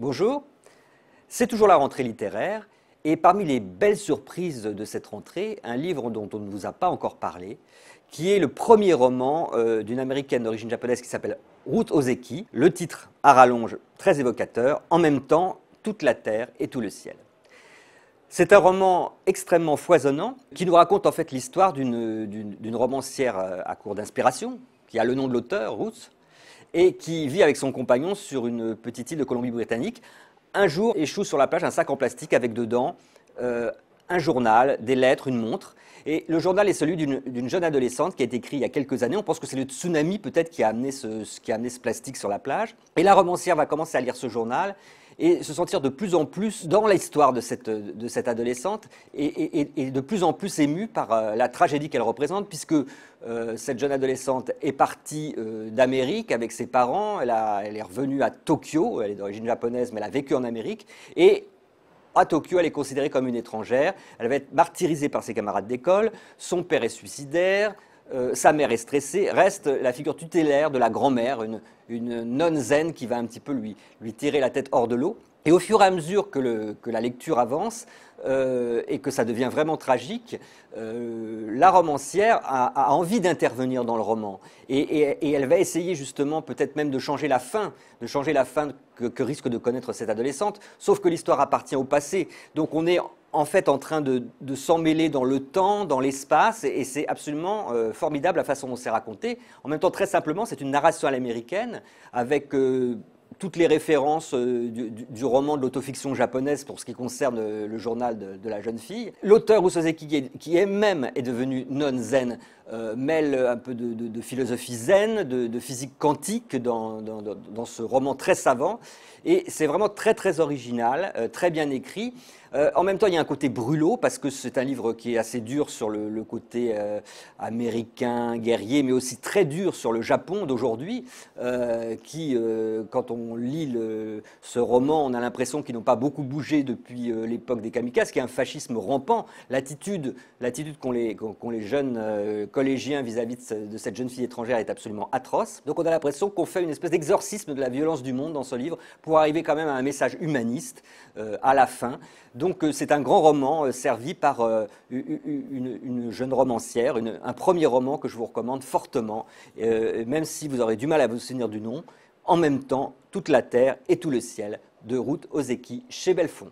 Bonjour. C'est toujours la rentrée littéraire et parmi les belles surprises de cette rentrée, un livre dont on ne vous a pas encore parlé, qui est le premier roman euh, d'une américaine d'origine japonaise qui s'appelle Ruth Ozeki. Le titre à rallonge, très évocateur, en même temps, toute la terre et tout le ciel. C'est un roman extrêmement foisonnant qui nous raconte en fait l'histoire d'une romancière euh, à court d'inspiration, qui a le nom de l'auteur, Ruth, et qui vit avec son compagnon sur une petite île de Colombie-Britannique. Un jour échoue sur la plage un sac en plastique avec dedans euh, un journal, des lettres, une montre. Et le journal est celui d'une jeune adolescente qui a été écrit il y a quelques années. On pense que c'est le tsunami peut-être qui, a amené ce, qui a plastique sur la plage. Et la romancière va commencer à lire ce journal et se sentir de plus en plus dans l'histoire de cette, de cette adolescente et, de plus en plus émue par euh, la tragédie qu'elle représente, puisque euh, cette jeune adolescente est partie euh, d'Amérique avec ses parents, elle, elle est revenue à Tokyo, elle est d'origine japonaise, mais elle a vécu en Amérique, et à Tokyo, elle est considérée comme une étrangère. Elle va être martyrisée par ses camarades d'école. Son père est suicidaire. Euh, sa mère est stressée, reste la figure tutélaire de la grand-mère, une, une non-zen qui va un petit peu lui, lui tirer la tête hors de l'eau. Et au fur et à mesure que, la lecture avance euh, et que ça devient vraiment tragique, euh, la romancière a, envie d'intervenir dans le roman. Et, elle va essayer justement peut-être même de changer la fin, de changer la fin que, risque de connaître cette adolescente, sauf que l'histoire appartient au passé. Donc on est en fait en train de, de s'emmêler dans le temps, dans l'espace, et, c'est absolument euh, formidable la façon dont c'est raconté. En même temps, très simplement, c'est une narration à l'américaine avec euh, toutes les références euh, du, roman de l'autofiction japonaise pour ce qui concerne euh, le journal de, la jeune fille. L'auteur Usoseki, qui qui est même est devenu non-zen euh, mêle un peu de, philosophie zen, de, physique quantique dans, ce roman très savant. Et c'est vraiment très très original, euh, très bien écrit. Euh, en même temps, il y a un côté brûlot, parce que c'est un livre qui est assez dur sur le, côté américain, guerrier, mais aussi très dur sur le Japon d'aujourd'hui, qui, quand on lit ce roman, on a l'impression qu'ils n'ont pas beaucoup bougé depuis l'époque des kamikazes, qui est un fascisme rampant. L'attitude qu'ont les, les jeunes vis-à-vis de cette jeune fille étrangère est absolument atroce. Donc on a l'impression qu'on fait une espèce d'exorcisme de la violence du monde dans ce livre pour arriver quand même à un message humaniste euh, à la fin. Donc euh, c'est un grand roman euh, servi par une, jeune romancière, un premier roman que je vous recommande fortement, même si vous aurez du mal à vous souvenir du nom. En même temps, toute la terre et tout le ciel de route aux équipes chez Belfond.